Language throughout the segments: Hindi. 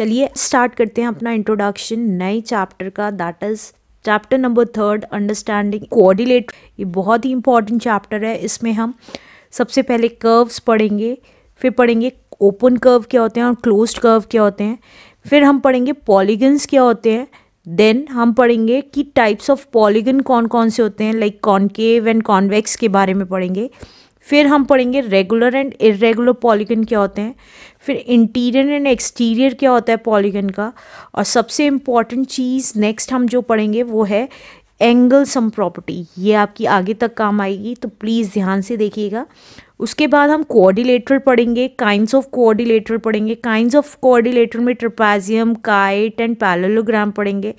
चलिए स्टार्ट करते हैं अपना इंट्रोडक्शन नए चैप्टर का that is chapter number third understanding coordinate ये बहुत ही इंपॉर्टेंट चैप्टर है इसमें हम सबसे पहले कर्व्स पढ़ेंगे फिर पढ़ेंगे ओपन कर्व क्या होते हैं और क्लोज्ड कर्व क्या होते हैं फिर हम पढ़ेंगे पॉलीगन्स क्या होते हैं देन हम पढ़ेंगे कि टाइप्स ऑफ पॉलीगन कौन कौन से होते हैं लाइक कॉन्केव एंड कॉन्वेक्स के बारे में पढ़ेंगे फिर हम पढ़ेंगे रेगुलर एंड इरेगुलर पॉलीगन क्या होते हैं फिर इंटीरियर एंड एक्सटीरियर क्या होता है पॉलीगन का और सबसे इम्पॉर्टेंट चीज़ नेक्स्ट हम जो पढ़ेंगे वो है एंगल सम प्रॉपर्टी ये आपकी आगे तक काम आएगी तो प्लीज़ ध्यान से देखिएगा उसके बाद हम कोऑर्डिलेटर पढ़ेंगे काइंड्स ऑफ कोऑर्डिलेटर पढ़ेंगे काइंड ऑफ कोऑर्डिलेटर में ट्रपाजियम काइट एंड पैलोलोग्राम पढ़ेंगे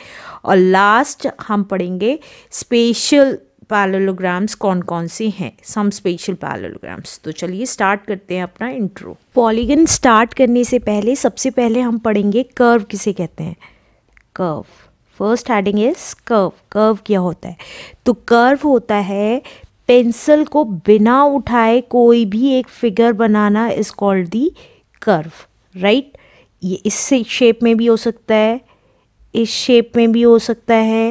और लास्ट हम पढ़ेंगे स्पेशल पैलोलोग्राम्स कौन कौन से हैं सम स्पेशल पैलोलोग्राम्स तो चलिए स्टार्ट करते हैं अपना इंट्रो पॉलीगन स्टार्ट करने से पहले सबसे पहले हम पढ़ेंगे कर्व किसे कहते हैं curve first heading is curve curve क्या होता है तो कर्व होता है पेंसिल को बिना उठाए कोई भी एक फिगर बनाना is called the curve right ये इस शेप में भी हो सकता है इस शेप में भी हो सकता है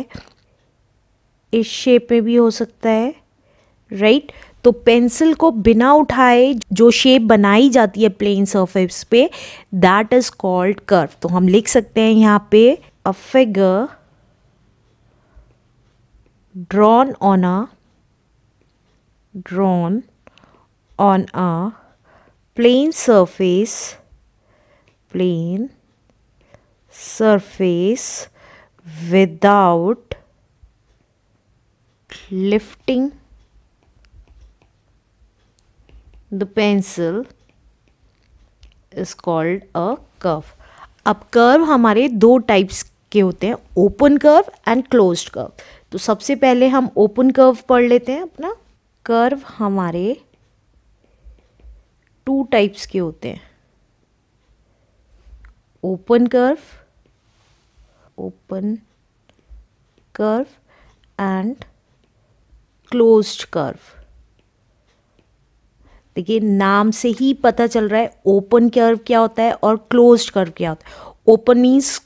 इस शेप में भी हो सकता है राइट right? तो पेंसिल को बिना उठाए जो शेप बनाई जाती है प्लेन सरफेस पे दैट इज कॉल्ड कर्व तो हम लिख सकते हैं यहाँ पे a figure drawn on a drawn on a plane surface plane surface without lifting the pencil is called a curve. अब curve हमारे दो types के होते हैं open curve and closed curve तो सबसे पहले हम open curve पढ़ लेते हैं अपना curve हमारे two types के होते हैं open curve open curve and closed curve देखिए नाम से ही पता चल रहा है ओपन कर्व क्या होता है और क्लोज कर्व क्या होता है ओपन मीन्स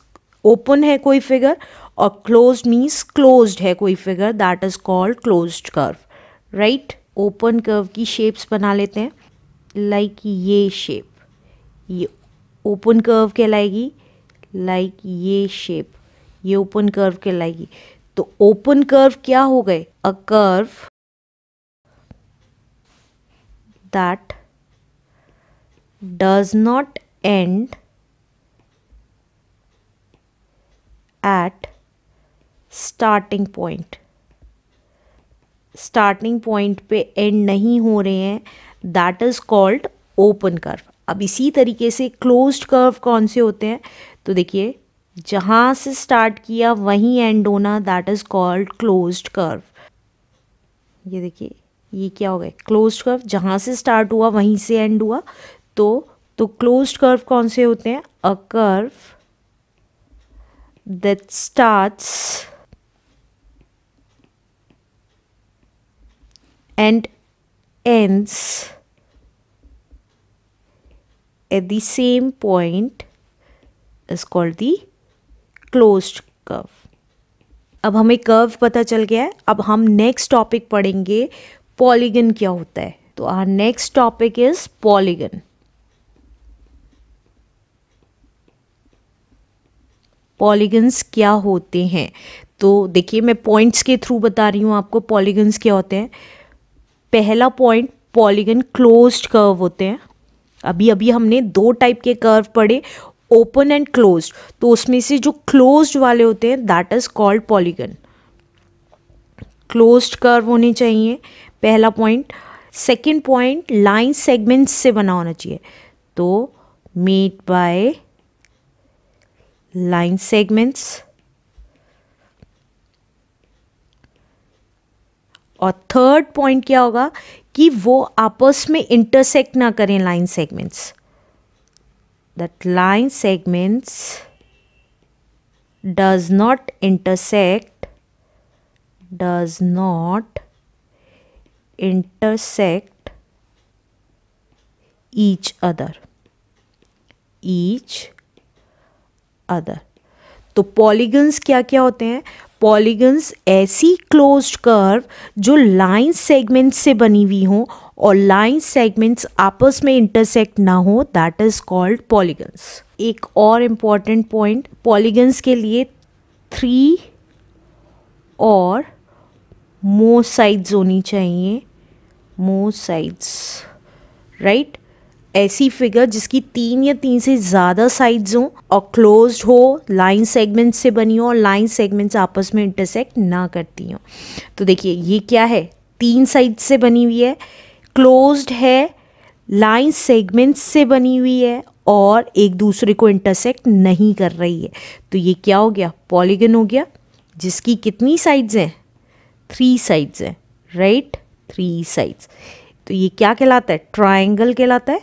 ओपन है कोई फिगर और क्लोज मीन्स क्लोज है कोई figure that is called close curve right open curve की शेप्स बना लेते हैं लाइक like ये शेप ये ओपन कर्व कहलाएगी लाइक like ये शेप ये ओपन कर्व कहलाएगी तो ओपन कर्व क्या हो गए a curve that does not end at starting point starting point पे एंड नहीं हो रहे हैं that is called open curve अब इसी तरीके से क्लोज्ड कर्व कौन से होते हैं तो देखिए जहाँ से स्टार्ट किया वहीं एंड होना that is called closed curve ये देखिए ये क्या हो गया क्लोज्ड कर्व जहाँ से स्टार्ट हुआ वहीं से एंड हुआ तो तो क्लोज्ड कर्व कौन से होते हैं a curve that starts and ends at the same point is called the closed curve अब हमें कर्व पता चल गया है अब हम नेक्स्ट टॉपिक पढ़ेंगे पॉलीगन क्या होता है तो our next topic is polygon polygons क्या होते हैं तो देखिए मैं पॉइंट्स के थ्रू बता रही हूँ आपको पॉलीगन्स क्या होते हैं पहला पॉइंट पॉलीगन क्लोज्ड कर्व होते हैं अभी अभी हमने दो टाइप के कर्व पढ़े ओपन एंड क्लोज तो उसमें से जो क्लोज वाले होते हैं that is called polygon close curve होने चाहिए पहला point second point line segments से बना होना चाहिए तो मेड बाय लाइन सेगमेंट्स और थर्ड पॉइंट क्या होगा कि वो आपस में इंटरसेक्ट ना करें line segments that line segments does not intersect does not intersect each other each other तो पॉलीगन्स क्या क्या होते हैं पॉलीगन्स ऐसी क्लोज्ड कर्व जो लाइन सेगमेंट से बनी हुई हों और लाइन सेगमेंट्स आपस में इंटरसेक्ट ना हो दैट इज कॉल्ड पॉलीगन्स एक और इम्पॉर्टेंट पॉइंट पॉलीगन्स के लिए थ्री और मोर साइड्स होनी चाहिए मोर साइड्स राइट ऐसी फिगर जिसकी तीन या तीन से ज़्यादा साइड्स हों और क्लोज हो लाइन सेगमेंट से बनी हो और लाइन सेगमेंट्स आपस में इंटरसेक्ट ना करती हों तो देखिए ये क्या है तीन साइड से बनी हुई है क्लोज्ड है लाइन सेगमेंट्स से बनी हुई है और एक दूसरे को इंटरसेक्ट नहीं कर रही है तो ये क्या हो गया पॉलीगन हो गया जिसकी कितनी साइड्स हैं थ्री साइड्स हैं राइट थ्री साइड्स तो ये क्या कहलाता है ट्राइंगल कहलाता है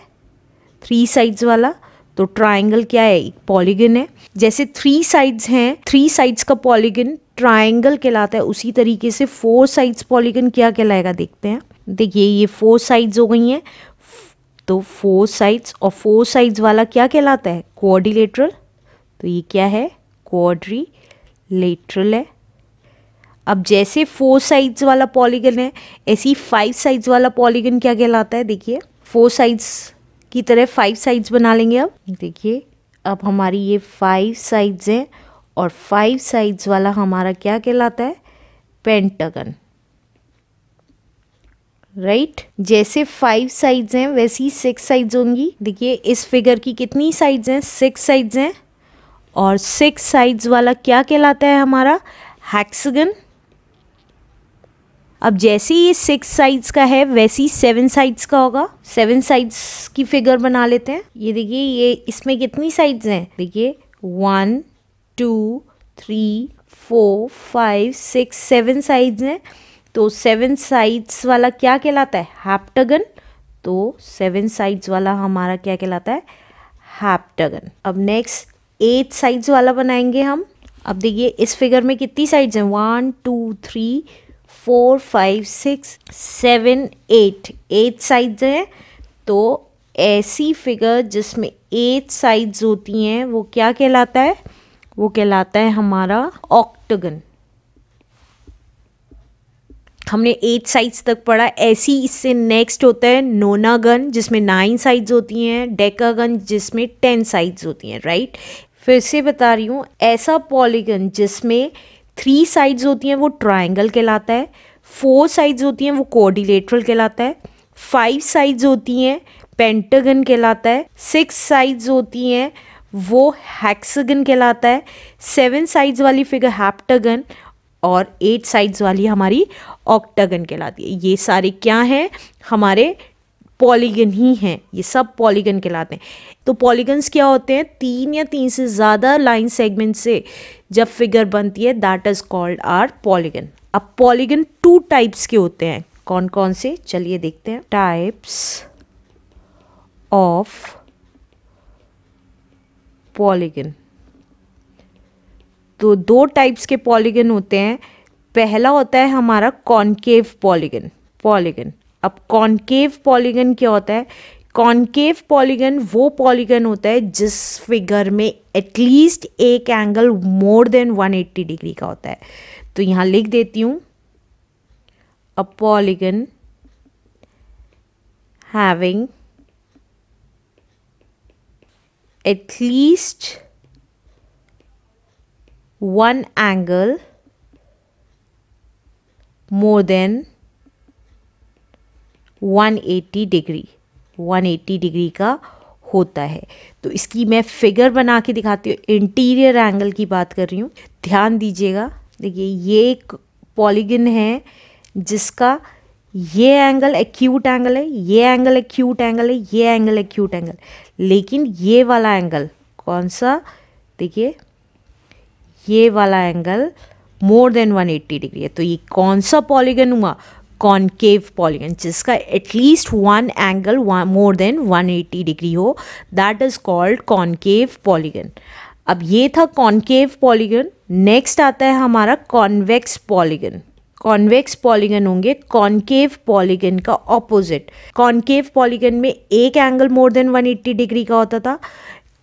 थ्री साइड्स वाला तो ट्राइंगल क्या है एक पॉलीगन है जैसे थ्री साइड्स हैं थ्री साइड्स का पॉलीगन ट्राइंगल कहलाता है उसी तरीके से फोर साइड्स पॉलीगन क्या कहलाएगा देखते हैं देखिए ये फोर साइड्स हो गई हैं तो फोर साइड्स और फोर साइड्स वाला क्या कहलाता है कोऑर्डिलेटरल तो ये क्या है कोऑर्ड्री लेटरल है अब जैसे फोर साइड्स वाला पॉलीगन है ऐसे ही फाइव साइड्स वाला पॉलीगन क्या कहलाता है देखिए फोर साइड्स की तरह फाइव साइड्स बना लेंगे अब देखिए अब हमारी ये फाइव साइड्स हैं और फाइव साइड्स वाला हमारा क्या कहलाता है पेंटागन राइट जैसे फाइव साइड्स हैं वैसी सिक्स साइड्स होंगी देखिए इस फिगर की कितनी साइड्स हैं सिक्स साइड्स हैं और सिक्स साइड्स वाला क्या कहलाता है हमारा हैक्सगन अब जैसे ये सिक्स साइड्स का है वैसी सेवन साइड्स का होगा सेवन साइड्स की फिगर बना लेते हैं ये देखिए ये इसमें कितनी साइड्स हैं देखिए one two three four five six seven sides हैं तो सेवन साइड्स वाला क्या कहलाता है हैप्टगन तो सेवन साइड्स वाला हमारा क्या कहलाता है हैप्टगन अब नेक्स्ट एट साइड्स वाला बनाएंगे हम अब देखिए इस फिगर में कितनी साइड्स हैं one two three four five six seven eight eight sides हैं तो ऐसी फिगर जिसमें एट साइड्स होती हैं वो क्या कहलाता है वो कहलाता है हमारा ऑक्टगन हमने एट साइड्स तक पढ़ा ऐसी इससे नेक्स्ट होता है नोना गन जिसमें नाइन साइड्स होती हैं डेका गन जिसमें टेन साइड्स होती हैं राइट फिर से बता रही हूँ ऐसा पॉलीगन जिसमें थ्री साइड्स होती हैं वो ट्राइंगल कहलाता है फोर साइड्स होती हैं वो कोऑर्डिनेटरल कहलाता है फाइव साइड्स होती हैं पेंटागन कहलाता है सिक्स साइड्स होती हैं वो हैक्सगन कहलाता है सेवन साइड्स वाली फिगर हैप्टागन और एट साइड्स वाली हमारी ऑक्टागन कहलाती है ये सारे क्या हैं हमारे पॉलीगन ही हैं ये सब पॉलीगन कहलाते हैं तो पॉलीगन्स क्या होते हैं तीन या तीन से ज़्यादा लाइन सेगमेंट से जब फिगर बनती है that is called our polygon अब पॉलीगन टू टाइप्स के होते हैं कौन कौन से चलिए देखते हैं टाइप्स ऑफ पॉलीगन तो दो टाइप्स के पॉलीगन होते हैं पहला होता है हमारा कॉन्केव पॉलीगन पॉलीगन अब कॉन्केव पॉलीगन क्या होता है कॉन्केव पॉलीगन वो पॉलीगन होता है जिस फिगर में एटलीस्ट एक एंगल मोर देन 180 डिग्री का होता है तो यहाँ लिख देती हूँ a polygon having at least one angle more than 180 degree 180 degree का होता है तो इसकी मैं फिगर बना के दिखाती हूँ इंटीरियर एंगल की बात कर रही हूँ ध्यान दीजिएगा देखिए ये एक पॉलीगिन है जिसका ये एंगल एक्यूट एंगल है ये एंगल एक्यूट एंगल है ये एंगल एक्यूट एंगल लेकिन ये वाला एंगल कौन सा देखिए ये वाला एंगल मोर देन 180 डिग्री है तो ये कौन सा पॉलीगन हुआ कॉन्केव पॉलीगन जिसका at least one angle more than 180 degree हो that is called concave polygon अब ये था कॉन्केव पॉलीगन नेक्स्ट आता है हमारा कॉन्वेक्स पॉलीगन कॉन्वेक्स पॉलीगन होंगे कॉन्केव पॉलीगन का ऑपोजिट कॉन्केव पॉलीगन में एक एंगल मोर देन 180 डिग्री का होता था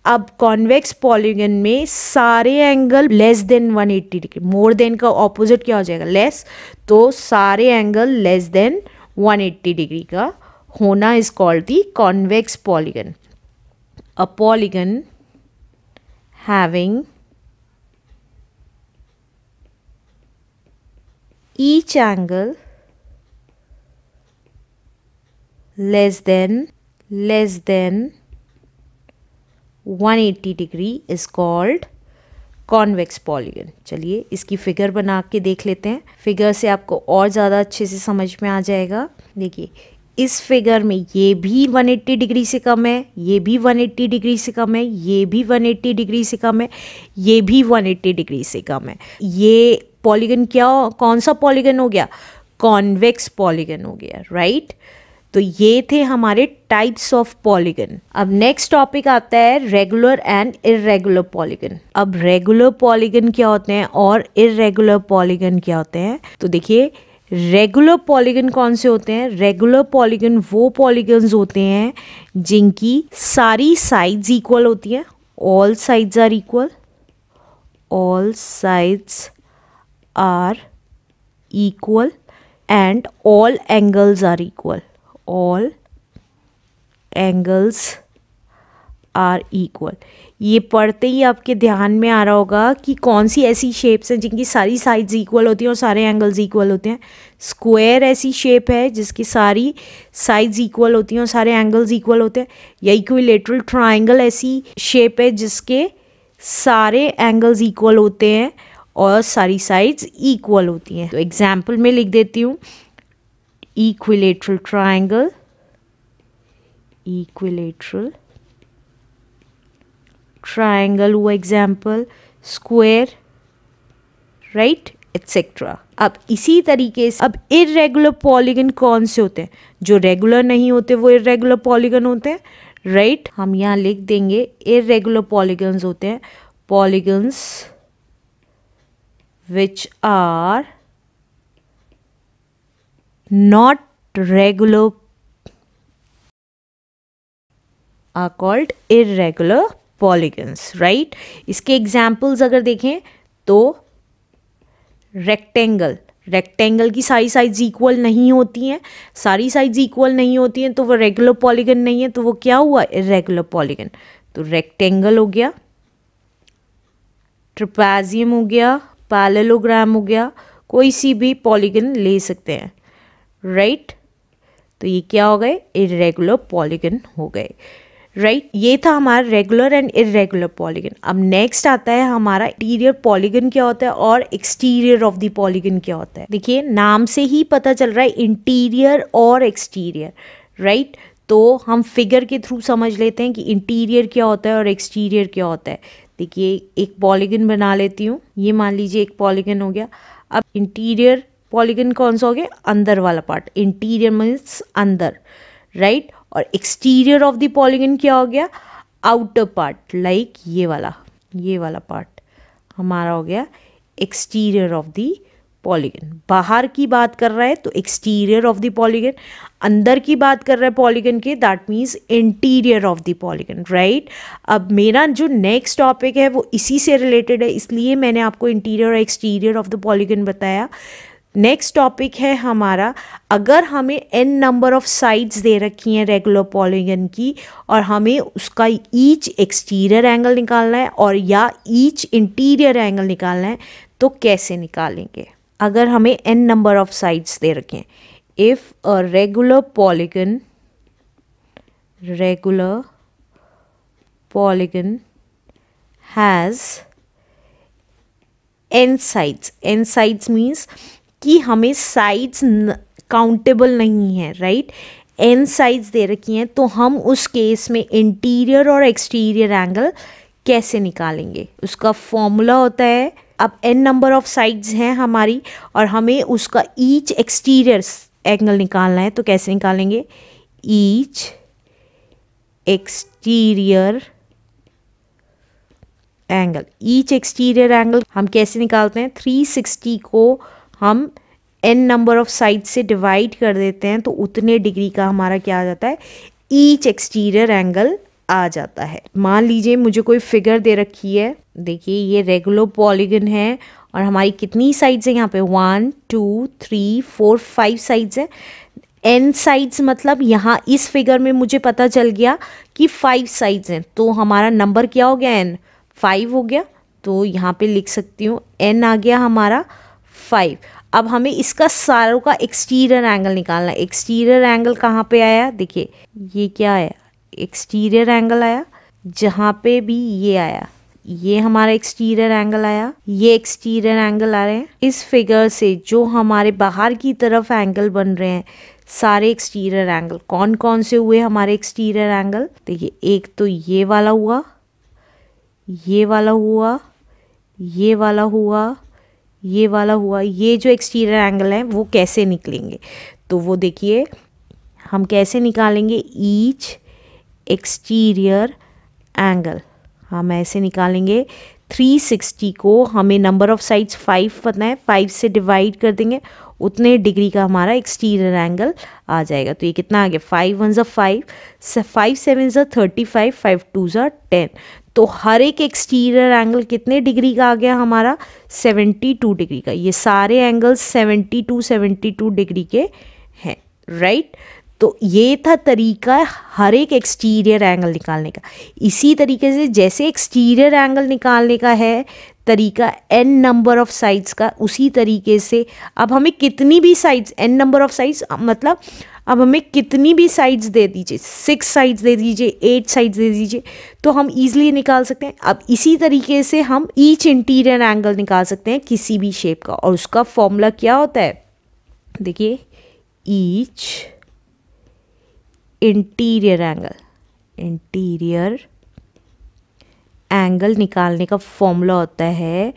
अब कॉन्वेक्स पॉलीगन में सारे angle less than 180 degree more than का ऑपोजिट क्या हो जाएगा लेस तो सारे एंगल लेस देन 180 डिग्री का होना is called the convex polygon a polygon having each angle less than less than 180 degree is called convex polygon चलिए इसकी फिगर बना के देख लेते हैं फिगर से आपको और ज़्यादा अच्छे से समझ में आ जाएगा देखिए इस फिगर में ये भी 180 डिग्री से कम है ये भी 180 डिग्री से कम है ये भी 180 डिग्री से कम है ये भी 180 डिग्री से कम है ये पॉलीगन क्या कौन सा पॉलीगन हो गया कॉन्वेक्स पॉलीगन हो गया राइट right? तो ये थे हमारे टाइप्स ऑफ पॉलीगन अब नेक्स्ट टॉपिक आता है रेगुलर एंड इरेगुलर पॉलीगन अब रेगुलर पॉलीगन क्या होते हैं और इरेगुलर पॉलीगन क्या होते हैं तो देखिए रेगुलर पॉलीगन कौन से होते हैं रेगुलर पॉलीगन वो पॉलीगन्स होते हैं जिनकी सारी साइड्स इक्वल होती हैं all sides are equal all sides are equal and all angles are equal all angles are equal ये पढ़ते ही आपके ध्यान में आ रहा होगा कि कौन सी ऐसी शेप्स हैं जिनकी सारी साइड्स इक्वल होती हैं और सारे एंगल्स इक्वल होते हैं स्क्वायर ऐसी शेप है जिसकी सारी साइड्स इक्वल होती हैं और सारे एंगल्स इक्वल होते हैं या इक्विलेटरल ट्राइंगल ऐसी शेप है जिसके सारे एंगल्स इक्वल होते हैं और सारी साइड्स इक्वल होती हैं तो एग्जाम्पल में लिख देती हूँ equilateral triangle equilateral triangle हुआ एग्जाम्पल square राइट एक्सेट्रा अब इसी तरीके से अब इरेगुलर पॉलीगन कौन से होते हैं जो रेगुलर नहीं होते वो इरेगुलर पॉलीगन होते हैं राइट right? हम यहाँ लिख देंगे इरेगुलर पॉलीगन्स होते हैं polygons which are not regular are called irregular polygons right इसके examples अगर देखें तो rectangle रेक्टेंगल की सारी साइज इक्वल नहीं होती हैं सारी साइज इक्वल नहीं होती हैं तो वो रेगुलर पॉलीगन नहीं है तो वो क्या हुआ इरेगुलर पॉलीगन तो रेक्टेंगल हो गया ट्रिपैजियम हो गया पैलेलोग्राम हो गया कोई सी भी पॉलीगन ले सकते हैं राइट right? तो ये क्या हो गए इरेगुलर पॉलीगन हो गए राइट right? ये था हमारा रेगुलर एंड इरेगुलर पॉलीगन अब नेक्स्ट आता है हमारा इंटीरियर पॉलीगन क्या होता है और एक्सटीरियर ऑफ द पॉलीगन क्या होता है देखिए नाम से ही पता चल रहा है इंटीरियर और एक्सटीरियर राइट right? तो हम फिगर के थ्रू समझ लेते हैं कि इंटीरियर क्या होता है और एक्सटीरियर क्या होता है देखिए एक पॉलीगन बना लेती हूँ ये मान लीजिए एक पॉलीगन हो गया अब इंटीरियर पॉलीगन कौन सा हो गया अंदर वाला पार्ट इंटीरियर मीन्स अंदर राइट right? और एक्सटीरियर ऑफ द पॉलीगन क्या हो गया आउटर पार्ट लाइक ये वाला ये वाला पार्ट हमारा हो गया एक्सटीरियर ऑफ द पॉलीगन बाहर की बात कर रहा है तो एक्सटीरियर ऑफ द पॉलीगन अंदर की बात कर रहा है पॉलीगन के that means interior of the polygon right अब मेरा जो नेक्स्ट टॉपिक है वो इसी से रिलेटेड है इसलिए मैंने आपको इंटीरियर और एक्सटीरियर ऑफ द पॉलीगन बताया नेक्स्ट टॉपिक है हमारा अगर हमें एन नंबर ऑफ साइड्स दे रखी हैं रेगुलर पॉलीगन की और हमें उसका ईच एक्सटीरियर एंगल निकालना है और या ईच इंटीरियर एंगल निकालना है तो कैसे निकालेंगे अगर हमें एन नंबर ऑफ साइड्स दे रखे हैं if a regular polygon regular polygon has n sides n sides means कि हमें साइड्स काउंटेबल नहीं है राइट एन साइज दे रखी हैं तो हम उस केस में इंटीरियर और एक्सटीरियर एंगल कैसे निकालेंगे उसका फॉर्मूला होता है अब एन नंबर ऑफ साइड्स हैं हमारी और हमें उसका ईच एक्सटीरियर एंगल निकालना है तो कैसे निकालेंगे each exterior angle each exterior angle हम कैसे निकालते हैं 360 को हम एन नंबर ऑफ साइड से डिवाइड कर देते हैं तो उतने डिग्री का हमारा क्या आ जाता है ईच एक्सटीरियर एंगल आ जाता है मान लीजिए मुझे कोई फिगर दे रखी है देखिए ये रेगुलर पॉलीगन है और हमारी कितनी साइड्स हैं यहाँ पे one two three four five sides हैं एन साइड्स मतलब यहाँ इस फिगर में मुझे पता चल गया कि फाइव साइड्स हैं तो हमारा नंबर क्या हो गया एन फाइव हो गया तो यहाँ पे लिख सकती हूँ एन आ गया हमारा फाइव अब हमें इसका सारों का एक्सटीरियर एंगल निकालना है एक्सटीरियर एंगल कहाँ पे आया देखिए ये क्या आया एक्सटीरियर एंगल आया जहाँ पे भी ये आया ये हमारा एक्सटीरियर एंगल आया ये एक्सटीरियर एंगल आ रहे हैं इस फिगर से जो हमारे बाहर की तरफ एंगल बन रहे हैं सारे एक्सटीरियर एंगल कौन कौन से हुए हमारे एक्सटीरियर एंगल देखिए एक तो ये वाला हुआ ये वाला हुआ ये वाला हुआ ये वाला हुआ ये जो एक्सटीरियर एंगल है वो कैसे निकलेंगे तो वो देखिए हम कैसे निकालेंगे ईच एक्सटीरियर एंगल हम ऐसे निकालेंगे 360 को हमें नंबर ऑफ साइड्स फाइव पता है फाइव से डिवाइड कर देंगे उतने डिग्री का हमारा एक्सटीरियर एंगल आ जाएगा तो ये कितना आ गया फाइव वन ज़ा फाइव फाइव सेवन ज़ा थर्टी फाइव फाइव टू ज़ा टेन तो हर एक एक्सटीरियर एंगल कितने डिग्री का आ गया हमारा 72 डिग्री का ये सारे एंगल्स 72 72 डिग्री के हैं राइट तो ये था तरीका हर एक एक्सटीरियर एंगल निकालने का इसी तरीके से जैसे एक्सटीरियर एंगल निकालने का है तरीका एन नंबर ऑफ साइड्स का उसी तरीके से अब हमें कितनी भी sides n number of sides मतलब अब हमें कितनी भी साइड्स दे दीजिए सिक्स साइड्स दे दीजिए एट साइड्स दे दीजिए तो हम ईजिली निकाल सकते हैं अब इसी तरीके से हम ईच इंटीरियर एंगल निकाल सकते हैं किसी भी शेप का और उसका फॉर्मूला क्या होता है देखिए each interior angle interior angle निकालने का फॉर्मूला होता है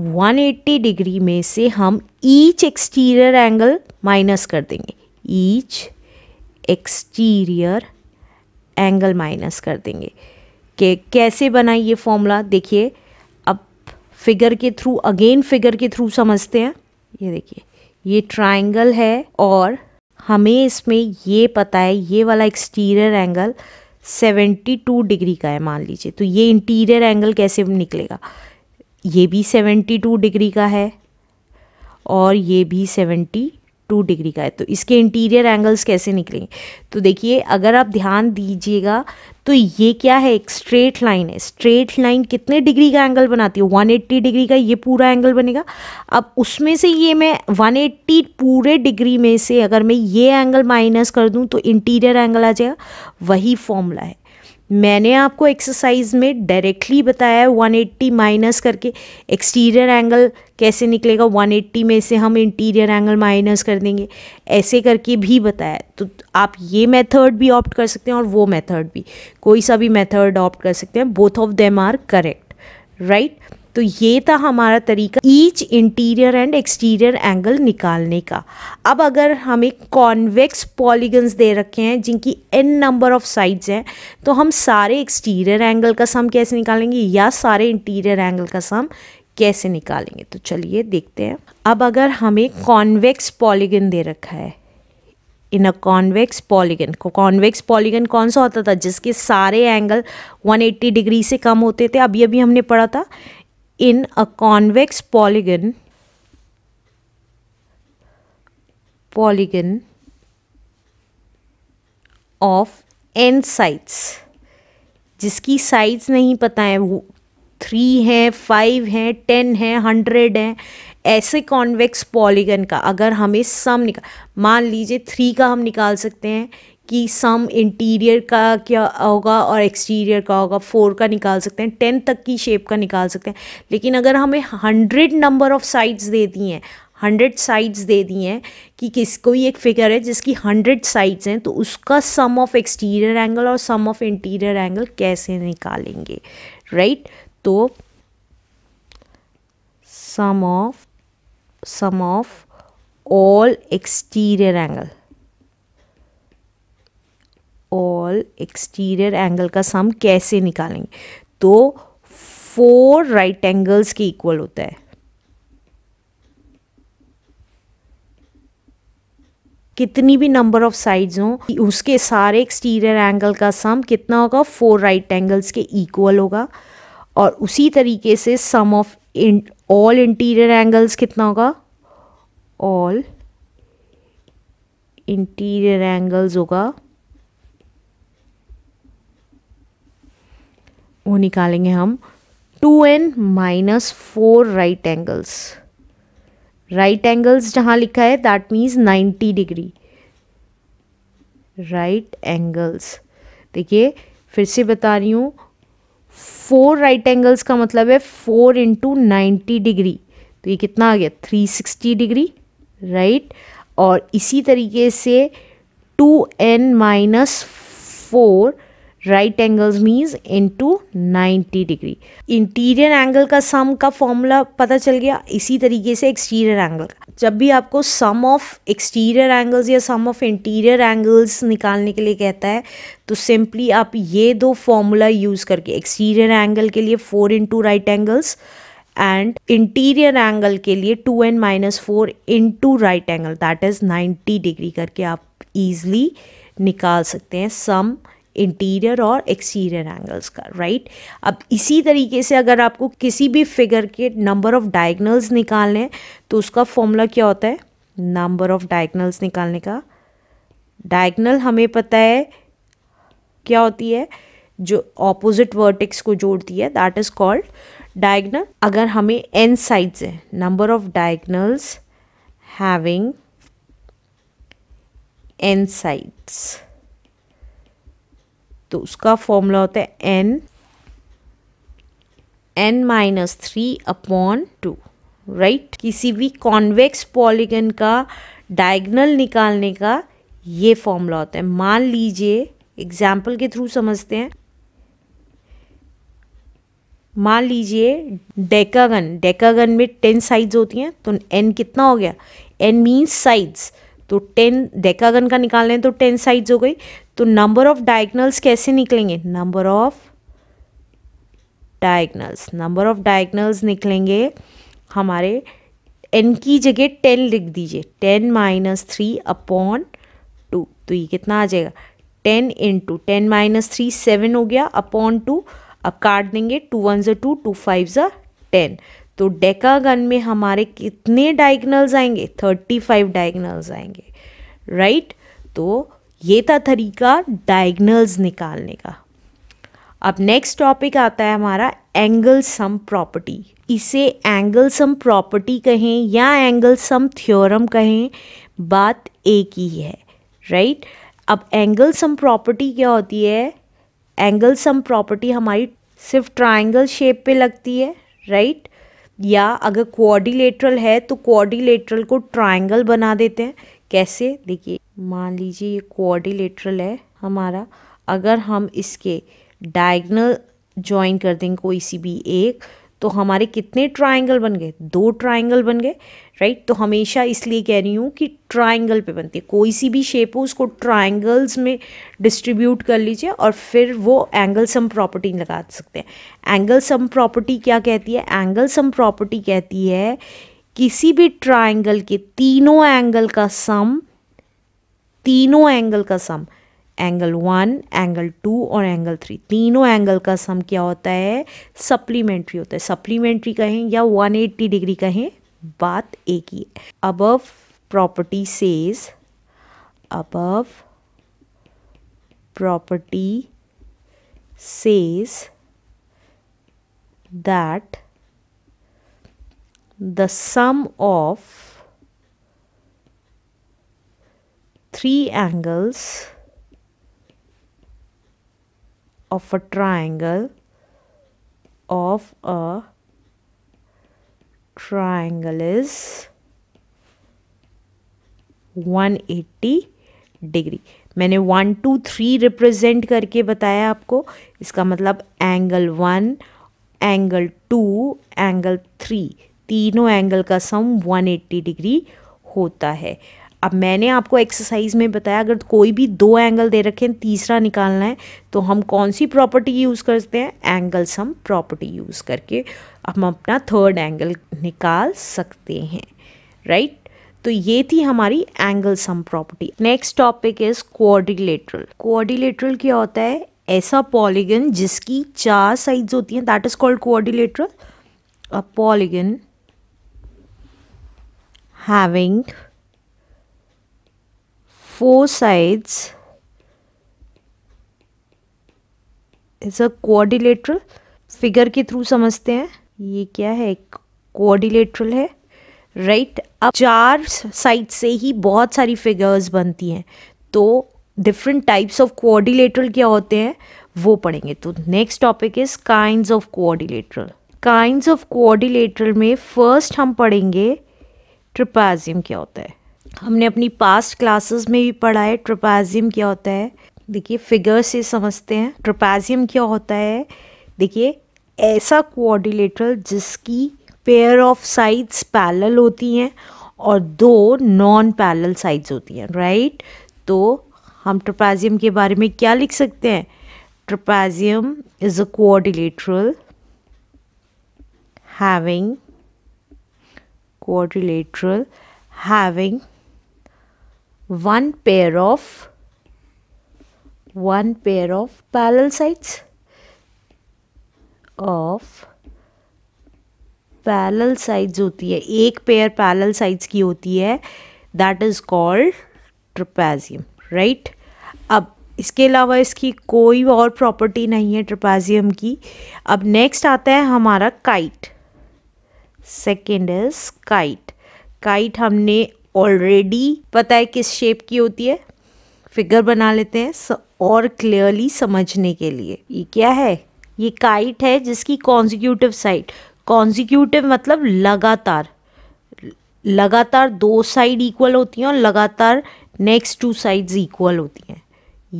180 डिग्री में से हम ईच एक्सटीरियर एंगल माइनस कर देंगे ईच एक्सटीरियर एंगल माइनस कर देंगे कि कैसे बना ये फॉर्मूला देखिए अब फिगर के थ्रू अगेन फिगर के थ्रू समझते हैं ये देखिए ये ट्राइंगल है और हमें इसमें ये पता है ये वाला एक्सटीरियर एंगल 72 डिग्री का है मान लीजिए तो ये इंटीरियर एंगल कैसे निकलेगा ये भी 72 डिग्री का है और ये भी टू डिग्री का है तो इसके इंटीरियर एंगल्स कैसे निकलेंगे तो देखिए अगर आप ध्यान दीजिएगा तो ये क्या है एक स्ट्रेट लाइन है स्ट्रेट लाइन कितने डिग्री का एंगल बनाती है 180 डिग्री का ये पूरा एंगल बनेगा अब उसमें से ये मैं 180 पूरे डिग्री में से अगर मैं ये एंगल माइनस कर दूं तो इंटीरियर एंगल आ जाएगा वही फॉर्मूला है मैंने आपको एक्सरसाइज में डायरेक्टली बताया है 180 माइनस करके एक्सटीरियर एंगल कैसे निकलेगा 180 में से हम इंटीरियर एंगल माइनस कर देंगे ऐसे करके भी बताया तो आप ये मेथड भी ऑप्ट कर सकते हैं और वो मेथड भी कोई सा भी मेथड ऑप्ट कर सकते हैं both of them are correct right तो ये था हमारा तरीका each interior and exterior angle निकालने का अब अगर हमें कॉन्वेक्स पॉलीगन्स दे रखे हैं जिनकी एन नंबर ऑफ साइड्स हैं तो हम सारे एक्सटीरियर एंगल का सम कैसे निकालेंगे या सारे इंटीरियर एंगल का सम कैसे निकालेंगे तो चलिए देखते हैं अब अगर हमें कॉन्वेक्स पॉलीगन दे रखा है इन अ कॉन्वेक्स पॉलीगन को कॉन्वेक्स पॉलीगन कौन सा होता था जिसके सारे एंगल 180 डिग्री से कम होते थे अभी अभी हमने पढ़ा था in a convex polygon polygon of n sides जिसकी साइज नहीं पता है वो थ्री हैं फाइव हैं टेन हैं हंड्रेड हैं ऐसे कॉन्वेक्स पॉलीगन का अगर हमें सम निकाल मान लीजिए थ्री का हम निकाल सकते हैं कि सम इंटीरियर का क्या होगा और एक्सटीरियर का होगा फोर का निकाल सकते हैं टेन तक की शेप का निकाल सकते हैं लेकिन अगर हमें हंड्रेड नंबर ऑफ़ साइड्स दे दी हैं हंड्रेड साइड्स दे दी हैं कि किस कोई एक फिगर है जिसकी हंड्रेड साइड्स हैं तो उसका सम ऑफ एक्सटीरियर एंगल और सम ऑफ इंटीरियर एंगल कैसे निकालेंगे राइट right? तो sum of sum of all exterior angle all exterior angle का सम कैसे निकालेंगे तो फोर राइट एंगल्स के इक्वल होता है कितनी भी नंबर ऑफ साइड्स हों उसके सारे एक्सटीरियर एंगल का सम कितना होगा फोर राइट एंगल्स के इक्वल होगा और उसी तरीके से sum of all interior angles कितना होगा ऑल इंटीरियर एंगल्स होगा वो निकालेंगे हम two n minus four right angles right angles जहाँ लिखा है that means ninety degree right angles देखिए फिर से बता रही हूँ फोर राइट एंगल्स का मतलब है फोर इंटू नाइन्टी डिग्री तो ये कितना आ गया थ्री सिक्सटी डिग्री राइट और इसी तरीके से two n minus four right angles means two ninety degree interior angle का सम का फॉर्मूला पता चल गया इसी तरीके से एक्सटीरियर एंगल का जब भी आपको सम ऑफ एक्सटीरियर एंगल्स या सम ऑफ इंटीरियर एंगल्स निकालने के लिए कहता है तो सिंपली आप ये दो फॉर्मूला यूज़ करके एक्सटीरियर एंगल के लिए four into right angles and interior angle के लिए two n minus four into right angle that is ninety degree करके आप ईजली निकाल सकते हैं सम इंटीरियर और एक्सटीरियर एंगल्स का राइट अब इसी तरीके से अगर आपको किसी भी फिगर के नंबर ऑफ डायगनल्स निकालने हैं तो उसका फॉर्मूला क्या होता है नंबर ऑफ डायगनल्स निकालने का डायगनल हमें पता है क्या होती है जो ऑपोजिट वर्टेक्स को जोड़ती है दैट इज़ कॉल्ड डायगनल अगर हमें एन साइड्स हैं number of diagonals having n sides तो उसका फॉर्मूला होता है n n minus three upon two right किसी भी कॉन्वेक्स पॉलीगन का डायगनल निकालने का ये फॉर्मूला होता है मान लीजिए एग्जाम्पल के थ्रू समझते हैं मान लीजिए डेकागन डेकागन में टेन साइड्स होती हैं तो एन कितना हो गया एन मीन्स साइड्स तो टेन डेकागन का निकाल लें तो टेन साइड्स हो गई तो नंबर ऑफ डायगनल्स कैसे निकलेंगे number of diagonals number of diagonals निकलेंगे हमारे एन की जगह टेन लिख दीजिए ten minus three upon two तो ये कितना आ जाएगा ten into ten minus three seven हो गया अपॉन टू अब काट देंगे टू वन ज़ा टू टू फाइव ज़ा टेन तो डेकागन में हमारे कितने डायगनल्स आएंगे थर्टी फाइव डायगनल्स आएंगे राइट right? तो ये था तरीका डायगनल्स निकालने का अब नेक्स्ट टॉपिक आता है हमारा एंगल सम प्रॉपर्टी इसे एंगल सम प्रॉपर्टी कहें या एंगल सम थ्योरम कहें बात एक ही है राइट right? अब एंगल सम प्रॉपर्टी क्या होती है एंगल सम प्रॉपर्टी हमारी सिर्फ ट्राइंगल शेप पे लगती है राइट right? या अगर क्वाड्रिलेटरल है तो क्वाड्रिलेटरल को ट्राइंगल बना देते हैं कैसे देखिए मान लीजिए ये क्वाड्रिलेटरल है हमारा अगर हम इसके डायगनल ज्वाइन कर देंगे कोई सी भी एक तो हमारे कितने ट्राइंगल बन गए दो ट्राइंगल बन गए राइट तो हमेशा इसलिए कह रही हूँ कि ट्राइंगल पे बनती है कोई सी भी शेप हो उसको ट्राइंगल्स में डिस्ट्रीब्यूट कर लीजिए और फिर वो एंगल सम प्रॉपर्टी लगा सकते हैं एंगल सम प्रॉपर्टी क्या कहती है एंगल सम प्रॉपर्टी कहती है किसी भी ट्राइंगल के तीनों एंगल का सम तीनों एंगल का sum angle one angle two और एंगल थ्री तीनों एंगल का सम क्या होता है सप्लीमेंट्री होता है सप्लीमेंट्री कहें या 180 डिग्री कहें बात एक ही है above property says above property says that the sum of three angles of a triangle of a triangle is 180 degree मैंने वन टू थ्री रिप्रेजेंट करके बताया आपको इसका मतलब angle one angle two angle three तीनों एंगल का सम 180 डिग्री होता है अब मैंने आपको एक्सरसाइज में बताया अगर कोई भी दो एंगल दे रखे हैं तीसरा निकालना है तो हम कौन सी प्रॉपर्टी यूज़ करते हैं एंगल सम प्रॉपर्टी यूज़ करके हम अपना थर्ड एंगल निकाल सकते हैं राइट right? तो ये थी हमारी angle sum property next topic is quadrilateral quadrilateral क्या होता है ऐसा पॉलीगन जिसकी चार साइड्स होती हैं that is called quadrilateral a polygon having four sides is a quadrilateral figure के थ्रू समझते हैं ये क्या है कोऑर्डिलेटरल है राइट right? अब चार साइड से ही बहुत सारी फिगर्स बनती हैं तो डिफरेंट टाइप्स ऑफ कोऑर्डिलेटरल क्या होते हैं वो पढ़ेंगे तो next topic is kind of quadrilateral kind of quadrilateral में फर्स्ट हम पढ़ेंगे ट्रिपाजियम क्या होता है हमने अपनी पास्ट क्लासेस में भी पढ़ा है ट्रपैजियम क्या होता है देखिए फिगर से समझते हैं ट्रपैजियम क्या होता है देखिए ऐसा कोऑर्डिलेटर जिसकी पेयर ऑफ साइड्स पैरेलल होती हैं और दो नॉन पैरेलल साइड्स होती हैं राइट तो हम ट्रपैजियम के बारे में क्या लिख सकते हैं trapezium is a quadrilateral having quadrilateral having one pair of one pair of parallel sides of parallel sides होती है एक पेयर पैरल साइड्स की होती है that is called trapezium right अब इसके अलावा इसकी कोई और प्रॉपर्टी नहीं है ट्रपेजियम की अब नेक्स्ट आता है हमारा kite second is kite kite हमने ऑलरेडी पता है किस शेप की होती है फिगर बना लेते हैं और क्लियरली समझने के लिए ये क्या है ये काइट है जिसकी कॉन्जिक्यूटिव साइड कॉन्जिक्यूटिव मतलब लगातार लगातार दो साइड इक्वल होती हैं और लगातार नेक्स्ट टू साइड्स इक्वल होती हैं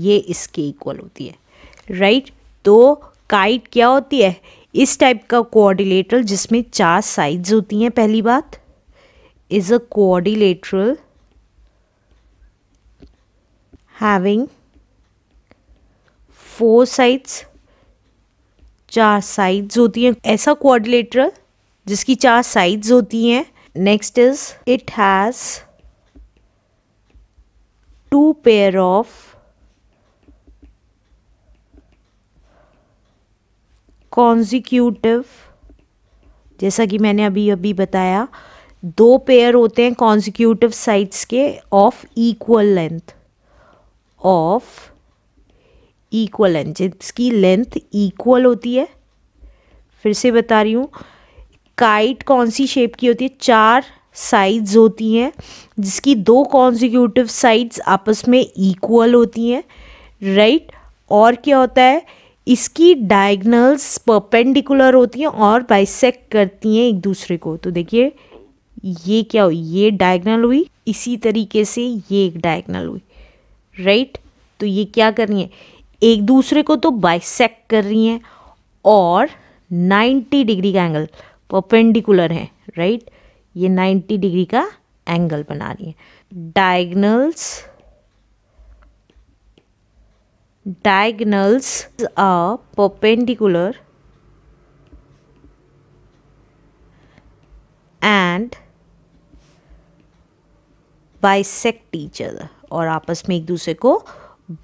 ये इसके इक्वल होती है राइट तो काइट क्या होती है इस टाइप का कोऑर्डिनेटर जिसमें चार साइड्स होती हैं पहली बात is a quadrilateral having four sides चार साइड्स होती हैं ऐसा क्वाड्रिलेटरल जिसकी चार साइड्स होती हैं next is it has two pair of consecutive जैसा कि मैंने अभी अभी बताया दो पेयर होते हैं कॉन्जिक्यूटिव साइड्स के of equal length of equal length जिसकी लेंथ इक्वल होती है फिर से बता रही हूँ काइट कौन सी शेप की होती है चार साइड्स होती हैं जिसकी दो कॉन्जिक्यूटिव साइड्स आपस में इक्वल होती हैं राइट right? और क्या होता है इसकी डायगनल्स परपेंडिकुलर होती हैं और बाइसेक करती हैं एक दूसरे को तो देखिए ये क्या हुई ये डायगनल हुई इसी तरीके से ये एक डायगनल हुई राइट right? तो ये क्या कर रही है एक दूसरे को तो बाइसेक्ट कर रही हैं और 90 डिग्री का एंगल परपेंडिकुलर है राइट right? ये 90 डिग्री का एंगल बना रही है diagonals diagonals a perpendicular and bisect टीचर और आपस में एक दूसरे को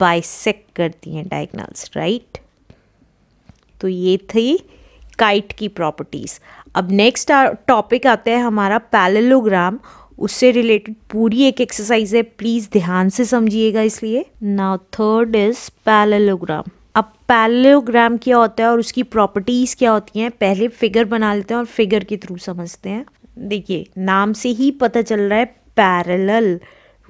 बाइसेक करती हैं डायगनल्स राइट तो ये थी काइट की प्रॉपर्टीज़ अब नेक्स्ट टॉपिक आता है हमारा पैलेलोग्राम उससे रिलेटेड पूरी एक एक्सरसाइज है प्लीज़ ध्यान से समझिएगा इसलिए नाउ थर्ड इज़ पैलेलोग्राम अब पैलेलोग्राम क्या होता है और उसकी प्रॉपर्टीज़ क्या होती हैं पहले फिगर बना लेते हैं और फिगर के थ्रू समझते हैं देखिए नाम से ही पता चल रहा है पैरेलल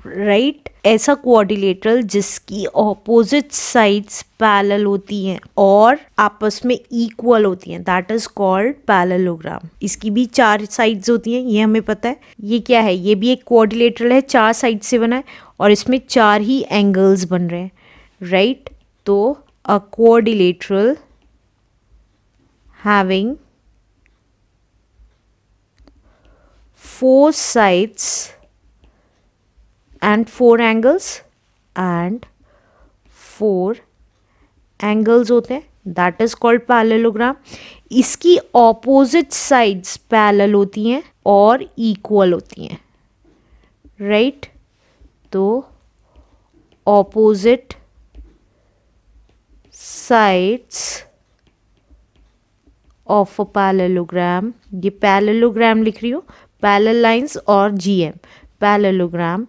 राइट ऐसा कोऑर्डिलेटरल जिसकी ऑपोजिट साइड्स पैरेलल होती हैं और आपस में इक्वल होती हैं दैट इज कॉल्ड पैरेललोग्राम इसकी भी चार साइड्स होती हैं ये हमें पता है ये क्या है ये भी एक कोऑर्डिलेटरल है चार साइड से बना है और इसमें चार ही एंगल्स बन रहे हैं राइट right? तो a quadrilateral having four sides and four angles and four angles होते हैं दैट इज कॉल्ड पैलेलोग्राम इसकी ऑपोजिट साइड्स पैलल होती हैं और इक्वल होती हैं राइट right? तो opposite sides of a parallelogram ये पैलेलोग्राम लिख रही हूँ पैलेल लाइन्स और जीएम parallelogram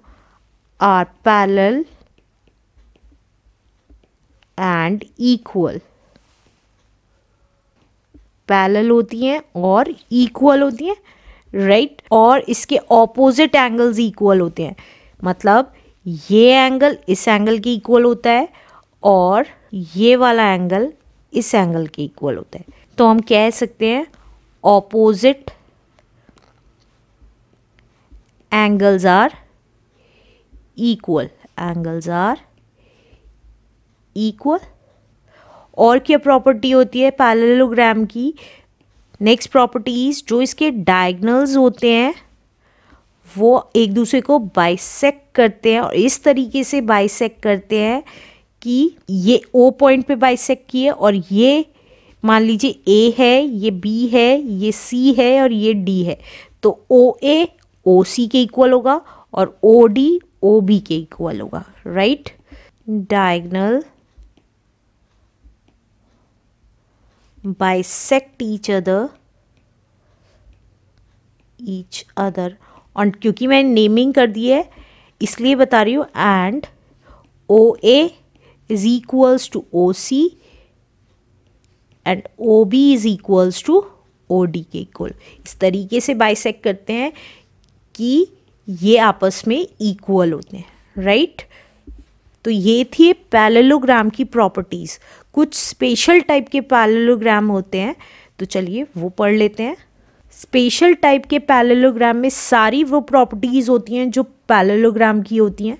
are parallel and equal parallel होती हैं और इक्वल होती हैं राइट right? और इसके ऑपोजिट एंगल्स इक्वल होते हैं मतलब ये एंगल इस एंगल के इक्वल होता है और ये वाला एंगल इस एंगल के इक्वल होता है तो हम कह सकते हैं opposite angles are equal angles are equal और क्या प्रॉपर्टी होती है पैलेलोग्राम की नेक्स्ट प्रॉपर्टीज जो इसके डायगनल्स होते हैं वो एक दूसरे को बाइसेक करते हैं और इस तरीके से बाइसेक करते हैं कि ये ओ पॉइंट पे बाइसेक किए और ये मान लीजिए ए है ये बी है ये सी है और ये डी है तो ओ ए ओ सी के इक्वल होगा और ओ डी ओ बी के इक्वल होगा right diagonal bisect each other each other और क्योंकि मैंने नेमिंग कर दी है इसलिए बता रही हूँ and O A is equals to O C and O B is equals to O D के इक्वल इस तरीके से बाइसेक करते हैं कि ये आपस में इक्वल होते हैं राइट तो ये थी पैलेलोग्राम की प्रॉपर्टीज़ कुछ स्पेशल टाइप के पैलेलोग्राम होते हैं तो चलिए वो पढ़ लेते हैं स्पेशल टाइप के पैलेलोग्राम में सारी वो प्रॉपर्टीज़ होती हैं जो पैलेलोग्राम की होती हैं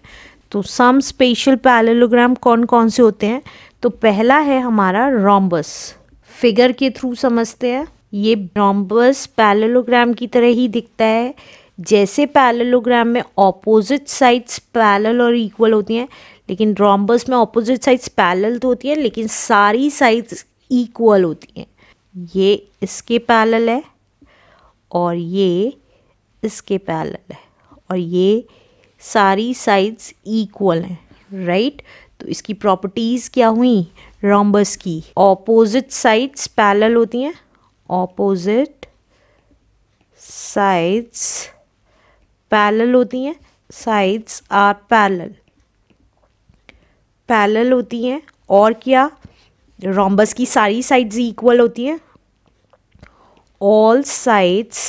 तो सम स्पेशल पैलेलोग्राम कौन कौन से होते हैं तो पहला है हमारा रॉम्बस फिगर के थ्रू समझते हैं ये रॉम्बस पैलेलोग्राम की तरह ही दिखता है जैसे पैलेलोग्राम में ऑपोजिट साइड्स पैलल और इक्वल होती हैं लेकिन रॉम्बस में ऑपोजिट साइड्स पैलल तो होती हैं लेकिन सारी साइड्स इक्वल होती हैं ये इसके पैलल है और ये इसके पैलल है और ये सारी साइड्स इक्वल हैं राइट तो इसकी प्रॉपर्टीज़ क्या हुई रॉम्बस की ऑपोजिट साइड्स पैलल होती हैं ऑपोजिट साइड्स पैरेलल होती हैं साइड्स आर पैरेलल पैरेलल होती हैं और क्या रोम्बस की सारी साइड्स इक्वल होती हैं all sides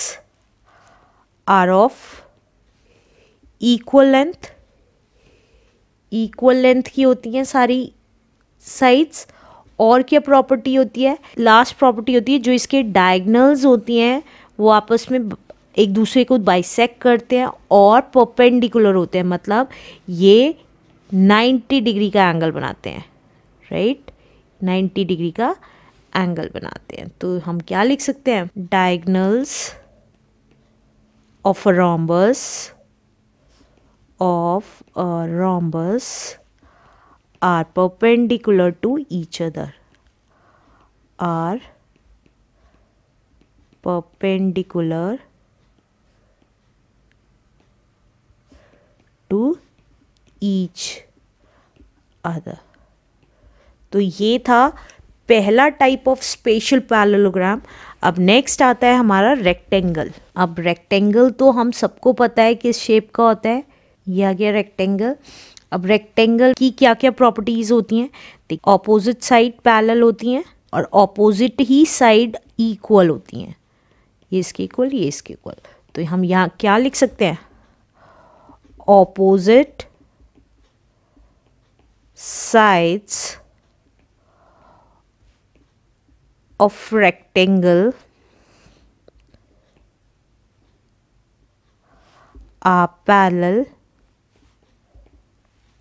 are of equal length equal length की होती हैं सारी साइड्स और क्या प्रॉपर्टी होती है लास्ट प्रॉपर्टी होती है जो इसके डायगनल्स होती हैं वो आपस में एक दूसरे को बाइसेक करते हैं और परपेंडिकुलर होते हैं मतलब ये 90 डिग्री का एंगल बनाते हैं राइट 90 डिग्री का एंगल बनाते हैं तो हम क्या लिख सकते हैं diagonals of a rhombus of a rhombus are perpendicular to each other are perpendicular to each other. तो ये था पहला टाइप ऑफ स्पेशल पैरेललोग्राम अब नेक्स्ट आता है हमारा रेक्टेंगल अब रेक्टेंगल तो हम सबको पता है किस शेप का होता है ये आ गया रेक्टेंगल अब रेक्टेंगल की क्या क्या प्रॉपर्टीज़ होती हैं ऑपोजिट साइड पैरेलल होती हैं और ऑपोजिट ही साइड इक्वल होती हैं ये इसके इक्वल ये इसके इक्वल तो हम यहाँ क्या लिख सकते हैं opposite sides of rectangle are parallel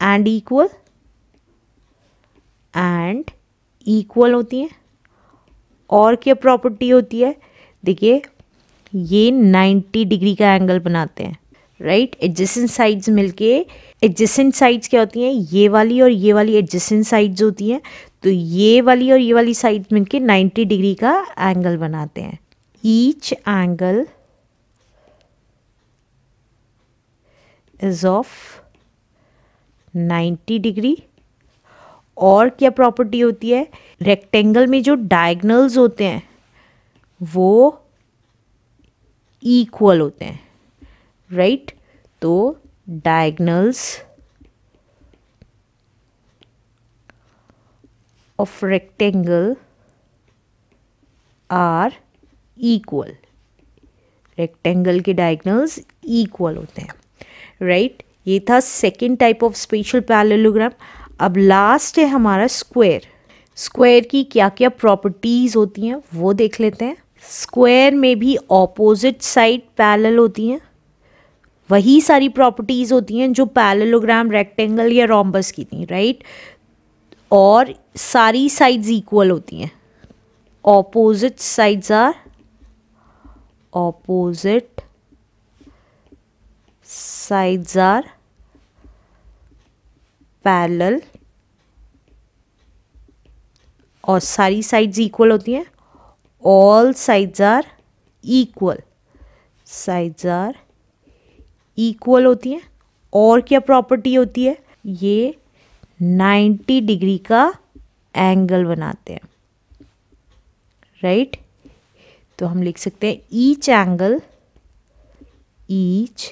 and equal and equal होती हैं और क्या प्रॉपर्टी होती है देखिए ये 90 डिग्री का एंगल बनाते हैं राइट एडजेसेंट साइड्स मिलके एडजेसेंट साइड्स क्या होती हैं ये वाली और ये वाली एडजेसेंट साइड्स होती हैं तो ये वाली और ये वाली साइड मिलके 90 डिग्री का एंगल बनाते हैं each angle is of 90 degree और क्या प्रॉपर्टी होती है रेक्टेंगल में जो डायगनल्स होते हैं वो इक्वल होते हैं राइट तो diagonals of rectangle are equal rectangle के डायगनल्स इक्वल होते हैं राइट right? ये था second type of special parallelogram अब लास्ट है हमारा स्क्वायर स्क्वायर की क्या क्या प्रॉपर्टीज़ होती हैं वो देख लेते हैं स्क्वायर में भी ऑपोजिट साइड पैरेलल होती हैं वही सारी प्रॉपर्टीज़ होती हैं जो पैलेलोग्राम रेक्टेंगल या रोम्बस की थी राइट और सारी साइड्स इक्वल होती हैं opposite sides are opposite sides are parallel और सारी साइड्स इक्वल होती हैं all sides are equal sides are equal होती हैं और क्या प्रॉपर्टी होती है ये 90 डिग्री का एंगल बनाते हैं राइट right? तो हम लिख सकते हैं each angle each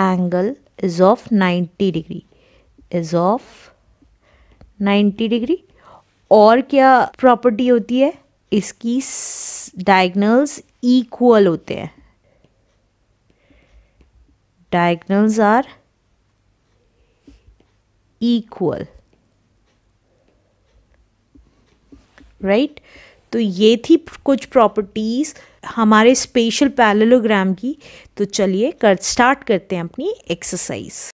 angle is of 90 degree is of 90 degree और क्या प्रॉपर्टी होती है इसकी डायगनल्स इक्वल होते हैं diagonals are equal right right? तो ये थी कुछ प्रॉपर्टीज़ हमारे स्पेशल पैरेललोग्राम की तो चलिए कर स्टार्ट करते हैं अपनी एक्सरसाइज